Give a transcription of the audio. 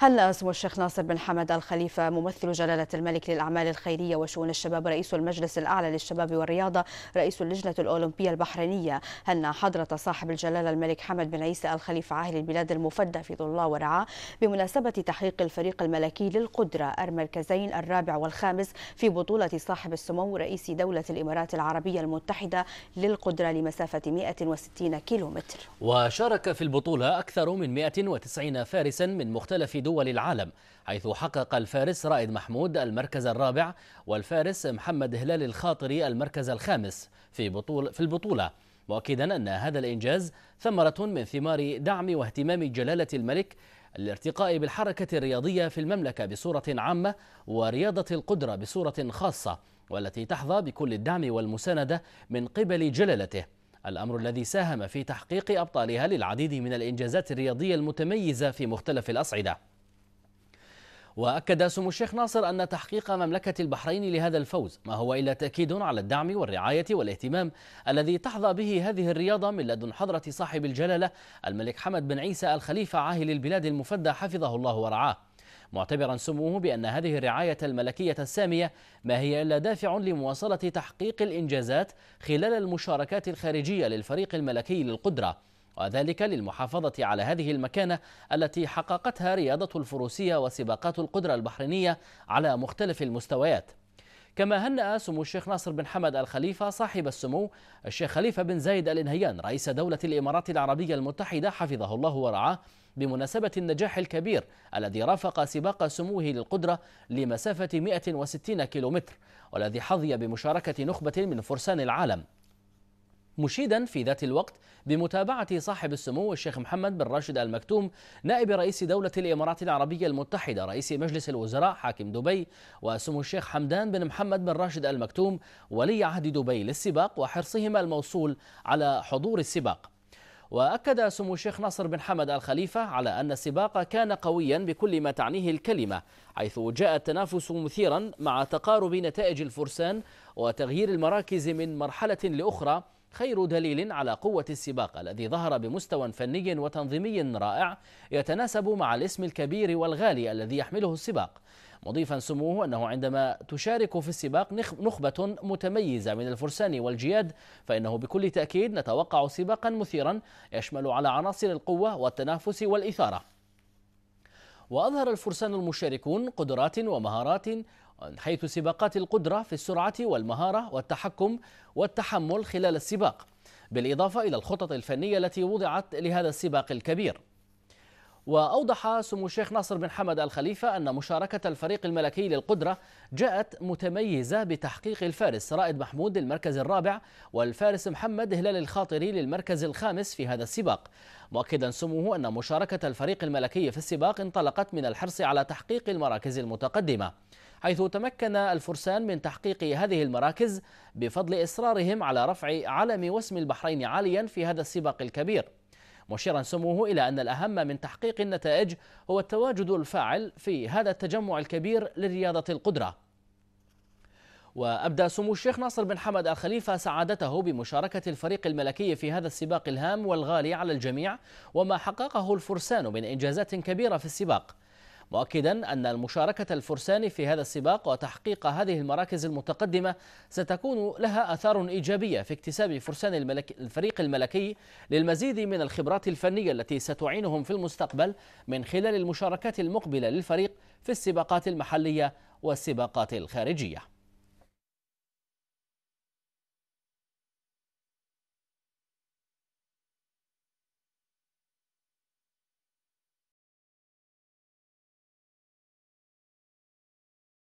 هلا سمو الشيخ ناصر بن حمد الخليفة ممثل جلالة الملك للأعمال الخيرية وشؤون الشباب رئيس المجلس الأعلى للشباب والرياضة رئيس اللجنة الأولمبية البحرينية هن حضرة صاحب الجلالة الملك حمد بن عيسى الخليفة عاهل البلاد المفدى في ظل الله ورعاه بمناسبة تحقيق الفريق الملكي للقدرة المركزين الرابع والخامس في بطولة صاحب السمو رئيس دولة الإمارات العربية المتحدة للقدرة لمسافة 160 كيلومتر وشارك في البطولة أكثر من 190 فارسا من مختلف دول دول العالم حيث حقق الفارس رائد محمود المركز الرابع والفارس محمد هلال الخاطري المركز الخامس في بطول في البطوله مؤكدا ان هذا الانجاز ثمره من ثمار دعم واهتمام جلاله الملك الارتقاء بالحركه الرياضيه في المملكه بصوره عامه ورياضه القدره بصوره خاصه والتي تحظى بكل الدعم والمسانده من قبل جلالته الامر الذي ساهم في تحقيق ابطالها للعديد من الانجازات الرياضيه المتميزه في مختلف الاصعده وأكد سمو الشيخ ناصر أن تحقيق مملكة البحرين لهذا الفوز ما هو إلا تأكيد على الدعم والرعاية والاهتمام الذي تحظى به هذه الرياضة من لدن حضرة صاحب الجلالة الملك حمد بن عيسى الخليفة عاهل البلاد المفدى حفظه الله ورعاه معتبرا سموه بأن هذه الرعاية الملكية السامية ما هي إلا دافع لمواصلة تحقيق الإنجازات خلال المشاركات الخارجية للفريق الملكي للقدرة وذلك للمحافظة على هذه المكانة التي حققتها رياضة الفروسية وسباقات القدرة البحرينية على مختلف المستويات كما هنأ سمو الشيخ ناصر بن حمد الخليفة صاحب السمو الشيخ خليفة بن زايد الانهيان رئيس دولة الإمارات العربية المتحدة حفظه الله ورعاه بمناسبة النجاح الكبير الذي رافق سباق سموه للقدرة لمسافة 160 كيلومتر والذي حظي بمشاركة نخبة من فرسان العالم مشيدا في ذات الوقت بمتابعة صاحب السمو الشيخ محمد بن راشد المكتوم نائب رئيس دولة الإمارات العربية المتحدة رئيس مجلس الوزراء حاكم دبي وسمو الشيخ حمدان بن محمد بن راشد المكتوم ولي عهد دبي للسباق وحرصهما الموصول على حضور السباق وأكد سمو الشيخ ناصر بن حمد الخليفة على أن السباق كان قويا بكل ما تعنيه الكلمة حيث جاء التنافس مثيرا مع تقارب نتائج الفرسان وتغيير المراكز من مرحلة لأخرى خير دليل على قوة السباق الذي ظهر بمستوى فني وتنظيمي رائع يتناسب مع الاسم الكبير والغالي الذي يحمله السباق مضيفا سموه أنه عندما تشارك في السباق نخبة متميزة من الفرسان والجياد فإنه بكل تأكيد نتوقع سباقا مثيرا يشمل على عناصر القوة والتنافس والإثارة وأظهر الفرسان المشاركون قدرات ومهارات حيث سباقات القدرة في السرعة والمهارة والتحكم والتحمل خلال السباق بالإضافة إلى الخطط الفنية التي وضعت لهذا السباق الكبير وأوضح سمو الشيخ ناصر بن حمد الخليفة أن مشاركة الفريق الملكي للقدرة جاءت متميزة بتحقيق الفارس رائد محمود للمركز الرابع والفارس محمد هلال الخاطري للمركز الخامس في هذا السباق مؤكدا سموه أن مشاركة الفريق الملكي في السباق انطلقت من الحرص على تحقيق المراكز المتقدمة حيث تمكن الفرسان من تحقيق هذه المراكز بفضل إصرارهم على رفع علم واسم البحرين عاليا في هذا السباق الكبير مشيرا سموه إلى أن الأهم من تحقيق النتائج هو التواجد الفاعل في هذا التجمع الكبير لرياضة القدرة وأبدى سمو الشيخ ناصر بن حمد الخليفة سعادته بمشاركة الفريق الملكي في هذا السباق الهام والغالي على الجميع وما حققه الفرسان من إنجازات كبيرة في السباق مؤكدا أن المشاركة الفرسان في هذا السباق وتحقيق هذه المراكز المتقدمة ستكون لها آثار إيجابية في اكتساب فرسان الملك الفريق الملكي للمزيد من الخبرات الفنية التي ستعينهم في المستقبل من خلال المشاركات المقبلة للفريق في السباقات المحلية والسباقات الخارجية